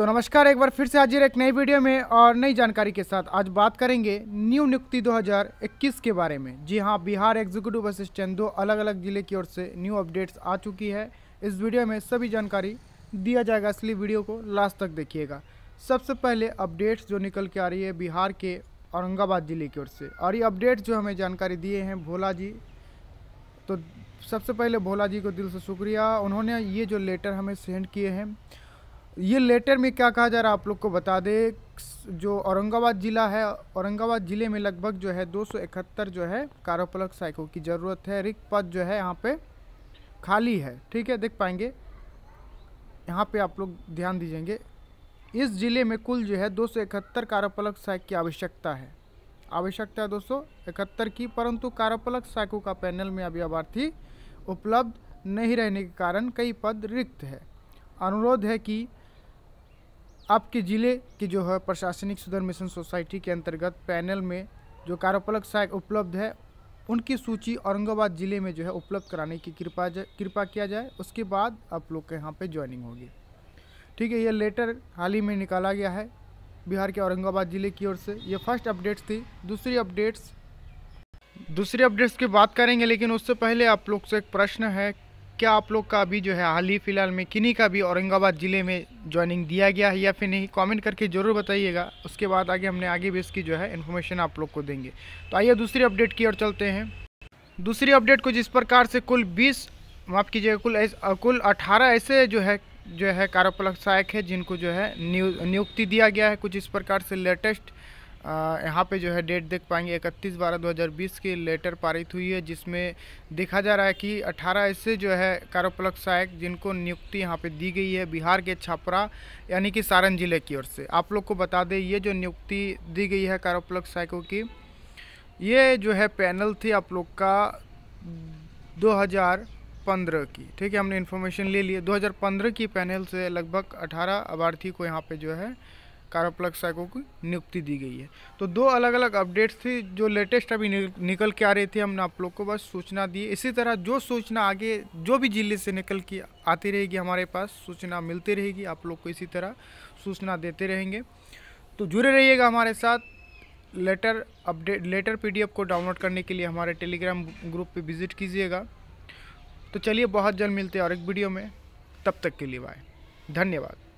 तो नमस्कार एक बार फिर से हाजिर एक नई वीडियो में और नई जानकारी के साथ आज बात करेंगे न्यू नियुक्ति 2021 के बारे में जी हाँ बिहार एग्जीक्यूटिव असिस्टेंट दो अलग अलग जिले की ओर से न्यू अपडेट्स आ चुकी है इस वीडियो में सभी जानकारी दिया जाएगा इसलिए वीडियो को लास्ट तक देखिएगा सबसे पहले अपडेट्स जो निकल के आ रही है बिहार के औरंगाबाद ज़िले की ओर से और ये अपडेट्स जो हमें जानकारी दिए हैं भोला जी तो सबसे पहले भोला जी को दिल से शुक्रिया उन्होंने ये जो लेटर हमें सेंड किए हैं ये लेटर में क्या कहा जा रहा है आप लोग को बता दें जो औरंगाबाद ज़िला है औरंगाबाद ज़िले में लगभग जो है दो जो है कारोपलक साइको की ज़रूरत है रिक्त पद जो है यहाँ पे खाली है ठीक है देख पाएंगे यहाँ पे आप लोग ध्यान दीजिएंगे इस ज़िले में कुल जो है इकहत्तर कारोपलक साइक की आवश्यकता है आवश्यकता है सौ इकहत्तर की परंतु कारोपलक साइको का पैनल में अभी अभ्यर्थी उपलब्ध नहीं रहने के कारण कई पद रिक्त है अनुरोध है कि आपके ज़िले की जो है प्रशासनिक सुधार मिशन सोसाइटी के अंतर्गत पैनल में जो कार्यपालक सहायक उपलब्ध है उनकी सूची औरंगाबाद ज़िले में जो है उपलब्ध कराने की कृपा कृपा किया जाए उसके बाद आप लोग के यहाँ पे ज्वाइनिंग होगी ठीक है ये लेटर हाल ही में निकाला गया है बिहार के औरंगाबाद ज़िले की ओर से ये फर्स्ट अपडेट्स थी दूसरी अपडेट्स दूसरी अपडेट्स की बात करेंगे लेकिन उससे पहले आप लोग से एक प्रश्न है क्या आप लोग का अभी जो है हाल ही फिलहाल में किन्हीं का भी औरंगाबाद ज़िले में ज्वाइनिंग दिया गया है या फिर नहीं कमेंट करके ज़रूर बताइएगा उसके बाद आगे हमने आगे भी इसकी जो है इन्फॉर्मेशन आप लोग को देंगे तो आइए दूसरी अपडेट की ओर चलते हैं दूसरी अपडेट को जिस प्रकार से कुल बीस माफ़ कीजिएगा कुल कुल अठारह ऐसे जो है जो है कार्यपालक सहायक है जिनको जो है नियुक्ति दिया गया है कुछ इस प्रकार से लेटेस्ट यहाँ पे जो है डेट देख पाएंगे 31 बारह 2020 की लेटर पारित हुई है जिसमें देखा जा रहा है कि 18 ऐसे जो है कारोपलक सहायक जिनको नियुक्ति यहाँ पे दी गई है बिहार के छापरा यानी कि सारण जिले की ओर से आप लोग को बता दें ये जो नियुक्ति दी गई है कारोपलक सहायकों की ये जो है पैनल थी आप लोग का दो की ठीक है हमने इन्फॉर्मेशन ले ली दो की पैनल से लगभग अठारह अभ्यर्थी को यहाँ पर जो है काराप्लक्स सहायकों की नियुक्ति दी गई है तो दो अलग अलग अपडेट्स थी जो लेटेस्ट अभी निकल के आ रही थी हमने आप लोग को बस सूचना दी इसी तरह जो सूचना आगे जो भी जिले से निकल के आती रहेगी हमारे पास सूचना मिलती रहेगी आप लोग को इसी तरह सूचना देते रहेंगे तो जुड़े रहिएगा हमारे साथ लेटर अपडेट लेटर पी को डाउनलोड करने के लिए हमारे टेलीग्राम ग्रुप पर विज़िट कीजिएगा तो चलिए बहुत जल्द मिलते हैं और एक वीडियो में तब तक के लिए बाय धन्यवाद